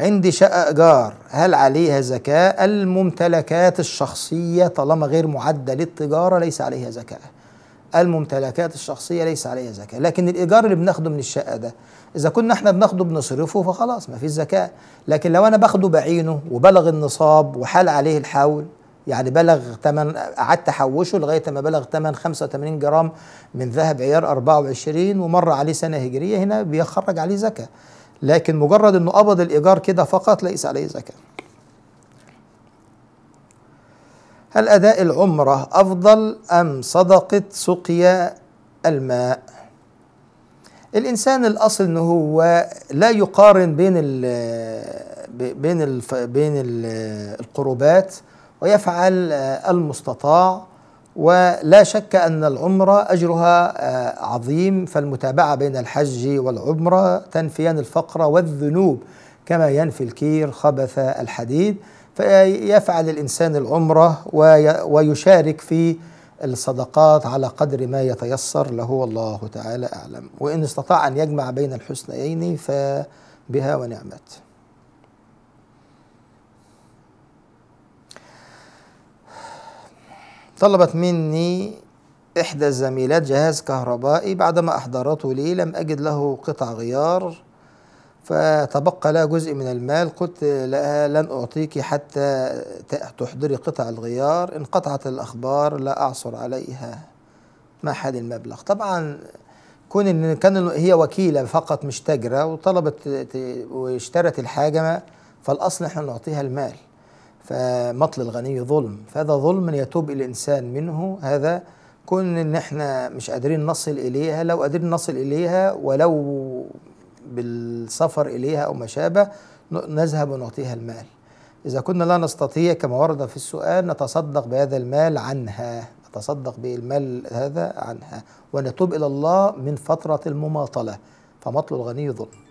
عندي شقة إيجار هل عليها زكاة؟ الممتلكات الشخصية طالما غير معدة للتجارة ليس عليها زكاة. الممتلكات الشخصية ليس عليها زكاة، لكن الإيجار اللي بناخده من الشقة ده إذا كنا إحنا بناخده بنصرفه فخلاص مفيش زكاة، لكن لو أنا باخده بعينه وبلغ النصاب وحال عليه الحول يعني بلغ ثمن قعدت احوشه لغايه ما بلغ ثمن 85 جرام من ذهب عيار 24 ومر عليه سنه هجريه هنا بيخرج عليه زكاه لكن مجرد انه قبض الايجار كده فقط ليس عليه زكاه هل اداء العمره افضل ام صدقه سقيا الماء الانسان الاصل ان هو لا يقارن بين الـ بين الـ بين ال القربات ويفعل المستطاع ولا شك أن العمرة أجرها آه، عظيم فالمتابعة بين الحج والعمرة تنفيان الفقر والذنوب كما ينفي الكير خبث الحديد فيفعل الإنسان العمرة ويشارك في الصدقات على قدر ما يتيسر له والله تعالى أعلم وإن استطاع أن يجمع بين الحسنيين فبها ونعمت طلبت مني إحدى الزميلات جهاز كهربائي بعدما أحضرته لي لم أجد له قطع غيار فتبقى لها جزء من المال قلت لها لن أعطيك حتى تحضري قطع الغيار انقطعت الأخبار لا أعثر عليها ما حد المبلغ طبعا كون ان كان هي وكيله فقط مش تاجره وطلبت واشترت الحاجه فالاصل احنا نعطيها المال فمطل الغني ظلم فهذا ظلم يتوب الإنسان منه هذا كون إن إحنا مش قادرين نصل إليها لو قادرين نصل إليها ولو بالسفر إليها أو ما شابه نذهب ونعطيها المال إذا كنا لا نستطيع كما ورد في السؤال نتصدق بهذا المال عنها نتصدق بالمال هذا عنها ونتوب إلى الله من فترة المماطلة فمطل الغني ظلم